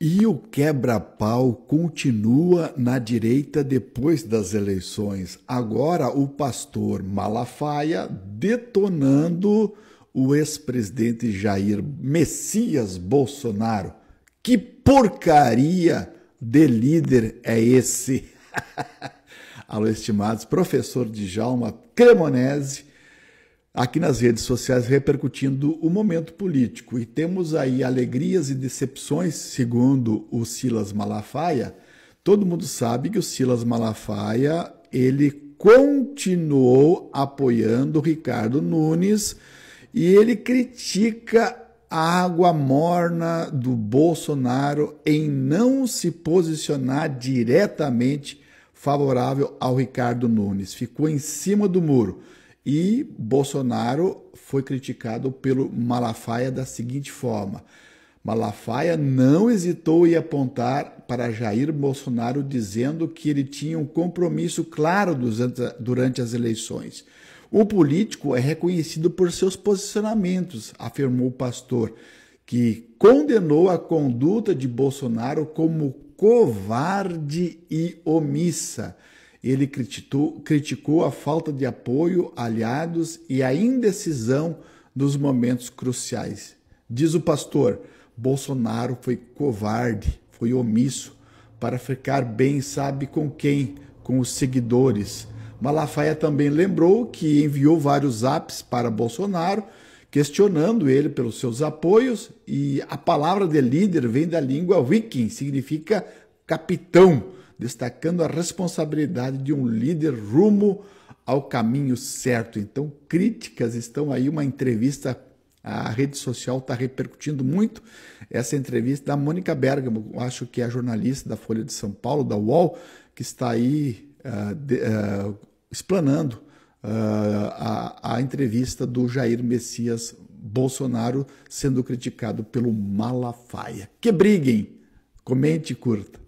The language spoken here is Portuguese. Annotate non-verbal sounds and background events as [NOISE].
E o quebra-pau continua na direita depois das eleições. Agora o pastor Malafaia detonando o ex-presidente Jair Messias Bolsonaro. Que porcaria de líder é esse? [LAUGHS] Alô, estimados, professor Djalma Cremonese aqui nas redes sociais repercutindo o momento político. E temos aí alegrias e decepções, segundo o Silas Malafaia. Todo mundo sabe que o Silas Malafaia, ele continuou apoiando o Ricardo Nunes e ele critica a água morna do Bolsonaro em não se posicionar diretamente favorável ao Ricardo Nunes. Ficou em cima do muro. E Bolsonaro foi criticado pelo Malafaia da seguinte forma: Malafaia não hesitou em apontar para Jair Bolsonaro, dizendo que ele tinha um compromisso claro durante as eleições. O político é reconhecido por seus posicionamentos, afirmou o pastor, que condenou a conduta de Bolsonaro como covarde e omissa. Ele criticou, criticou a falta de apoio, aliados e a indecisão nos momentos cruciais. Diz o pastor: Bolsonaro foi covarde, foi omisso para ficar bem, sabe com quem? Com os seguidores. Malafaia também lembrou que enviou vários apps para Bolsonaro, questionando ele pelos seus apoios, e a palavra de líder vem da língua viking significa capitão destacando a responsabilidade de um líder rumo ao caminho certo. Então, críticas estão aí, uma entrevista, a rede social está repercutindo muito essa entrevista da Mônica Bergamo, acho que é a jornalista da Folha de São Paulo, da UOL, que está aí uh, de, uh, explanando uh, a, a entrevista do Jair Messias Bolsonaro sendo criticado pelo Malafaia. Que briguem! Comente e curta.